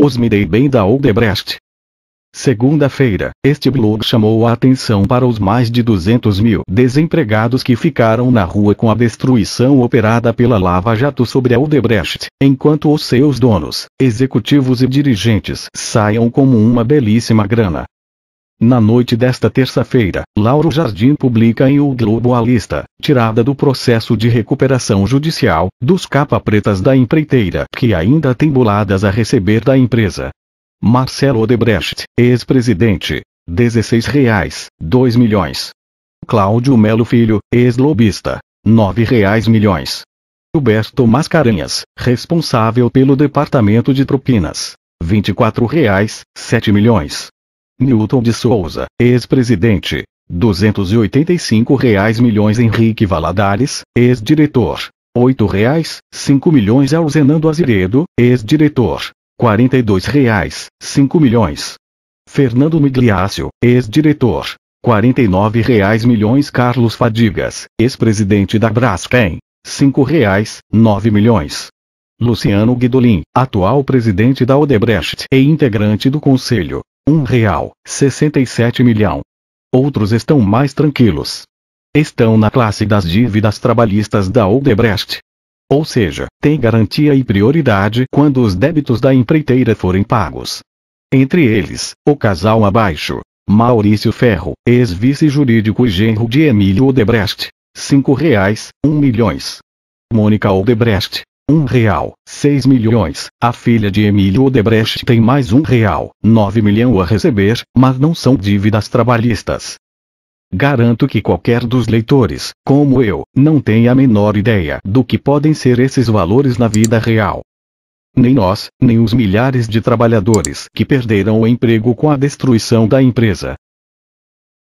Os me dei bem da Odebrecht. Segunda-feira, este blog chamou a atenção para os mais de 200 mil desempregados que ficaram na rua com a destruição operada pela Lava Jato sobre a Odebrecht, enquanto os seus donos, executivos e dirigentes saiam como uma belíssima grana. Na noite desta terça-feira, Lauro Jardim publica em O Globo a lista, tirada do processo de recuperação judicial, dos capa-pretas da empreiteira que ainda tem boladas a receber da empresa. Marcelo Odebrecht, ex-presidente, R$ 2 milhões. Cláudio Melo Filho, ex-lobista, R$ 9,00 milhões. Huberto Mascarenhas, responsável pelo departamento de propinas, R$ 7 milhões. Newton de Souza, ex-presidente. 285 reais milhões Henrique Valadares, ex-diretor. 8 reais, 5 milhões Alzenando Azeredo, ex-diretor. 42 reais, 5 milhões. Fernando Migliácio, ex-diretor. 49 reais milhões Carlos Fadigas, ex-presidente da Braskem. 5 reais, 9 milhões. Luciano Guidolin, atual presidente da Odebrecht e integrante do conselho, um real, 67 milhão. Outros estão mais tranquilos. Estão na classe das dívidas trabalhistas da Odebrecht. Ou seja, tem garantia e prioridade quando os débitos da empreiteira forem pagos. Entre eles, o casal abaixo. Maurício Ferro, ex-vice jurídico e genro de Emílio Odebrecht. R$ 5,1 milhões. Mônica Odebrecht, um real, 6 milhões. A filha de Emílio Odebrecht tem mais um real, 9 milhão a receber, mas não são dívidas trabalhistas. Garanto que qualquer dos leitores, como eu, não tem a menor ideia do que podem ser esses valores na vida real. Nem nós, nem os milhares de trabalhadores que perderam o emprego com a destruição da empresa,